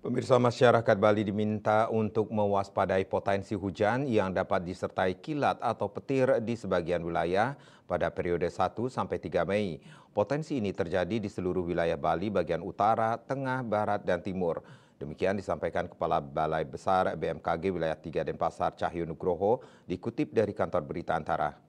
Pemirsa masyarakat Bali diminta untuk mewaspadai potensi hujan yang dapat disertai kilat atau petir di sebagian wilayah pada periode 1 sampai 3 Mei. Potensi ini terjadi di seluruh wilayah Bali bagian utara, tengah, barat, dan timur. Demikian disampaikan Kepala Balai Besar BMKG Wilayah 3 Denpasar Cahyo Nugroho dikutip dari kantor berita antara.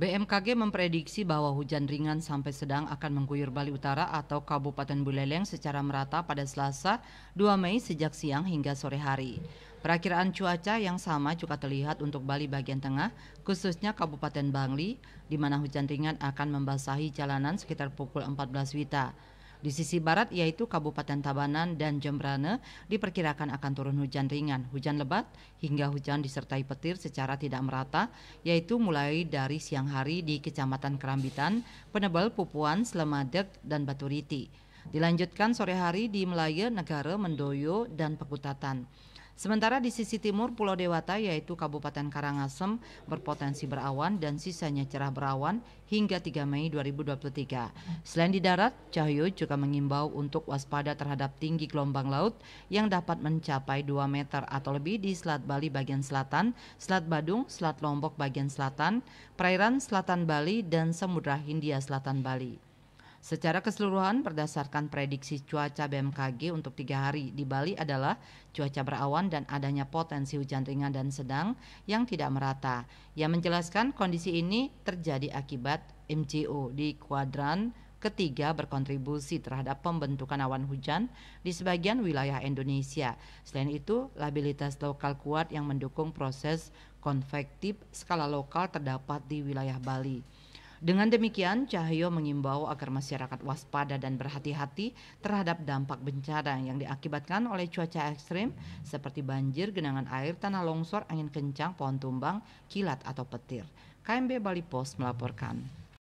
BMKG memprediksi bahwa hujan ringan sampai sedang akan mengguyur Bali Utara atau Kabupaten Buleleng secara merata pada Selasa 2 Mei sejak siang hingga sore hari. Perakiraan cuaca yang sama juga terlihat untuk Bali bagian tengah, khususnya Kabupaten Bangli, di mana hujan ringan akan membasahi jalanan sekitar pukul 14 Wita. Di sisi barat yaitu Kabupaten Tabanan dan Jembrane diperkirakan akan turun hujan ringan, hujan lebat hingga hujan disertai petir secara tidak merata yaitu mulai dari siang hari di Kecamatan Kerambitan, Penebal, Pupuan, Slemadeg, dan Baturiti. Dilanjutkan sore hari di Melaya, Negara, Mendoyo, dan Pekutatan. Sementara di sisi timur Pulau Dewata yaitu Kabupaten Karangasem berpotensi berawan dan sisanya cerah berawan hingga 3 Mei 2023. Selain di darat, Cahyo juga mengimbau untuk waspada terhadap tinggi gelombang laut yang dapat mencapai 2 meter atau lebih di Selat Bali bagian selatan, Selat Badung, Selat Lombok bagian selatan, perairan selatan Bali dan Samudra Hindia selatan Bali. Secara keseluruhan, berdasarkan prediksi cuaca BMKG untuk tiga hari di Bali adalah cuaca berawan dan adanya potensi hujan ringan dan sedang yang tidak merata. Yang menjelaskan kondisi ini terjadi akibat MCO di kuadran ketiga berkontribusi terhadap pembentukan awan hujan di sebagian wilayah Indonesia. Selain itu, labilitas lokal kuat yang mendukung proses konvektif skala lokal terdapat di wilayah Bali. Dengan demikian, Cahyo mengimbau agar masyarakat waspada dan berhati-hati terhadap dampak bencana yang diakibatkan oleh cuaca ekstrim seperti banjir, genangan air, tanah longsor, angin kencang, pohon tumbang, kilat atau petir. KMB Bali Post melaporkan.